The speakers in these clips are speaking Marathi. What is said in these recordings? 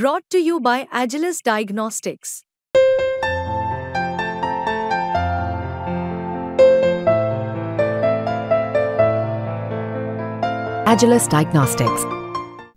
brought to you by Agilis Diagnostics. Agilis Diagnostics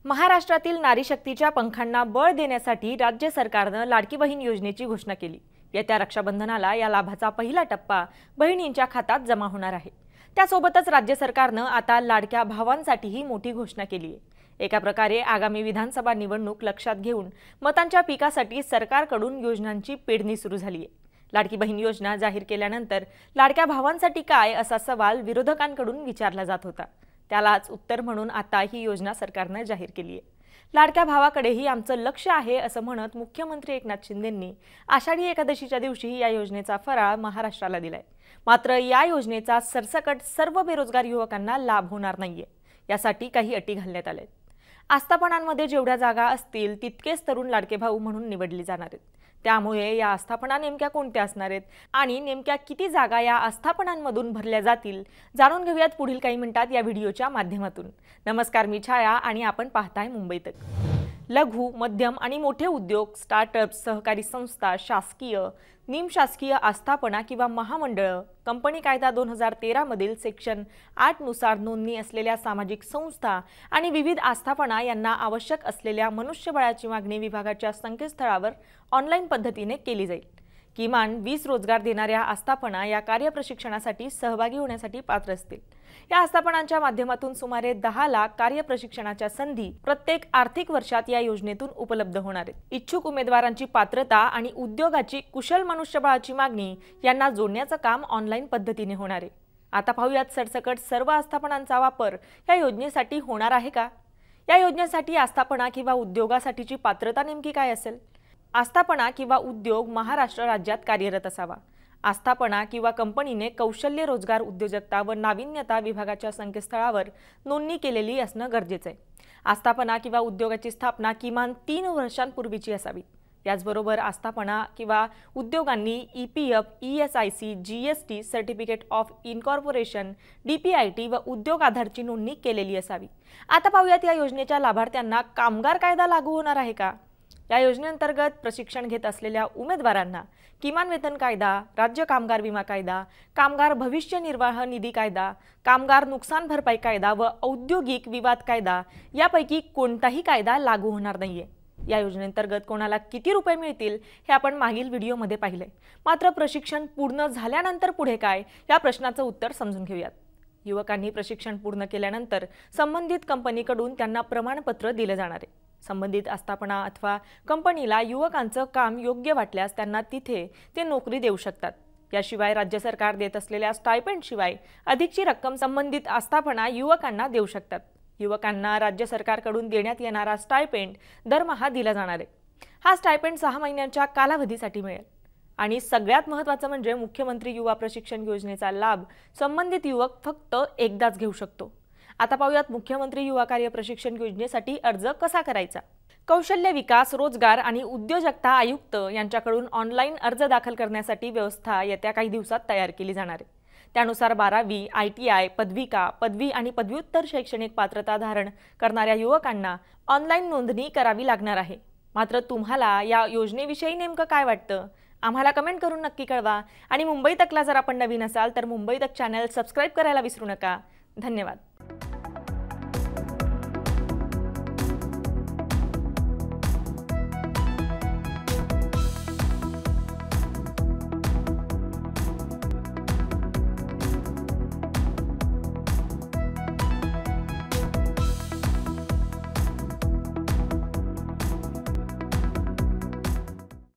महाराष्ट्रातील नारी शक्तीच्या पंखांना बळ देण्यासाठी राज्य सरकारनं लाडकी बहीण योजनेची घोषणा केली येत्या रक्षाबंधनाला या लाभाचा पहिला टप्पा बहिणींच्या खात्यात जमा होणार आहे त्यासोबतच राज्य सरकारनं आता लाडक्या भावांसाठीही मोठी घोषणा केली आहे एका प्रकारे आगामी विधानसभा निवडणूक लक्षात घेऊन मतांच्या पिकासाठी सरकारकडून योजनांची पेढणी सुरू झाली आहे लाडकी बहीण योजना जाहीर केल्यानंतर लाडक्या भावांसाठी काय असा सवाल विरोधकांकडून विचारला जात होता त्यालाच उत्तर म्हणून आता ही योजना सरकारनं जाहीर केली आहे लाडक्या भावाकडेही आमचं लक्ष आहे असं म्हणत मुख्यमंत्री एकनाथ शिंदेंनी आषाढी एकादशीच्या दिवशी या योजनेचा फराळ महाराष्ट्राला दिलाय मात्र या योजनेचा सरसकट सर्व बेरोजगार युवकांना लाभ होणार नाहीये यासाठी काही अटी घालण्यात आल्या आस्थापनांमध्ये जेवढ्या जागा असतील तितकेच तरुण लाडके भाऊ म्हणून निवडले जाणार आहेत त्यामुळे या आस्थापना नेमक्या कोणत्या असणार आहेत आणि नेमक्या किती जागा या आस्थापनांमधून भरल्या जातील जाणून घेऊयात पुढील काही मिनिटात या व्हिडिओच्या माध्यमातून नमस्कार मी छाया आणि आपण पाहताय मुंबई लघु मध्यम आणि मोठे उद्योग स्टार्टअप्स सहकारी संस्था शासकीय निमशासकीय आस्थापना किंवा महामंडळं कंपनी कायदा दोन हजार तेरामधील सेक्शन आठनुसार नोंदणी असलेल्या सामाजिक संस्था आणि विविध आस्थापना यांना आवश्यक असलेल्या मनुष्यबळाची मागणी विभागाच्या संकेतस्थळावर ऑनलाईन पद्धतीने केली जाईल किमान वीस रोजगार देणाऱ्या आस्थापना या कार्यप्रशिक्षणासाठी सहभागी होण्यासाठी पात्र असतील या आस्थापनांच्या माध्यमातून सुमारे दहा लाख कार्यप्रशिक्षणाच्या संधी प्रत्येक आर्थिक वर्षात या योजनेतून उपलब्ध होणार आहेत इच्छुक उमेदवारांची पात्रता आणि उद्योगाची कुशल मनुष्यबळाची मागणी यांना जोडण्याचं काम ऑनलाईन पद्धतीने होणार आहे आता पाहूयात सरसकट सर्व आस्थापनांचा वापर या योजनेसाठी होणार आहे का या योजनेसाठी आस्थापना किंवा उद्योगासाठीची पात्रता नेमकी काय असेल आस्थापना किंवा उद्योग महाराष्ट्र राज्यात कार्यरत असावा आस्थापना किंवा कंपनीने कौशल्य रोजगार उद्योजकता व नाविन्यता विभागाच्या संकेतस्थळावर नोंदणी केलेली असणं गरजेचं आहे आस्थापना किंवा उद्योगाची स्थापना किमान तीन वर्षांपूर्वीची असावी याचबरोबर आस्थापना किंवा उद्योगांनी E P F E S I C G S T certificate of incorporation D P I T व उद्योग आधारची नोंदणी केलेली असावी आता पाहूयात या योजनेच्या लाभार्थ्यांना कामगार कायदा लागू होणार आहे का या योजनेअंतर्गत प्रशिक्षण घेत असलेल्या उमेदवारांना किमान वेतन कायदा राज्य कामगार विमा कायदा कामगार भविष्य निर्वाह निधी कायदा कामगार नुकसान भरपाई कायदा व औद्योगिक विवाद कायदा यापैकी कोणताही कायदा लागू होणार नाहीये या योजनेअंतर्गत कोणाला किती रुपये मिळतील हे आपण मागील व्हिडिओमध्ये पाहिलंय मात्र प्रशिक्षण पूर्ण झाल्यानंतर पुढे काय या प्रश्नाचं उत्तर समजून घेऊयात युवकांनी प्रशिक्षण पूर्ण केल्यानंतर संबंधित कंपनीकडून त्यांना प्रमाणपत्र दिलं जाणार आहे संबंधित आस्थापना अथवा कंपनीला युवकांचं काम योग्य वाटल्यास त्यांना तिथे ते नोकरी देऊ शकतात याशिवाय राज्य सरकार देत असलेल्या स्टायपेंडशिवाय अधिकची रक्कम संबंधित आस्थापना युवकांना देऊ शकतात युवकांना राज्य सरकारकडून देण्यात येणारा स्टायपेंड दरमहा दिला जाणार आहे हा स्टायपेंड सहा महिन्यांच्या कालावधीसाठी मिळेल आणि सगळ्यात महत्त्वाचं म्हणजे मुख्यमंत्री युवा प्रशिक्षण योजनेचा लाभ संबंधित युवक फक्त एकदाच घेऊ शकतो आता पाहूयात मुख्यमंत्री युवा कार्य प्रशिक्षण योजनेसाठी अर्ज कसा करायचा कौशल्य विकास रोजगार आणि उद्योजकता आयुक्त यांच्याकडून ऑनलाईन अर्ज दाखल करण्यासाठी व्यवस्था येत्या काही दिवसात तयार केली जाणार आहे त्यानुसार बारावी आय टी आय पदविका पदवी आणि पदव्युत्तर शैक्षणिक पात्रता धारण करणाऱ्या युवकांना ऑनलाईन नोंदणी करावी लागणार आहे मात्र तुम्हाला या योजनेविषयी नेमकं काय वाटतं आम्हाला कमेंट करून नक्की कळवा आणि मुंबई तकला जर आपण नवीन असाल तर मुंबई तक चॅनल सबस्क्राईब करायला विसरू नका धन्यवाद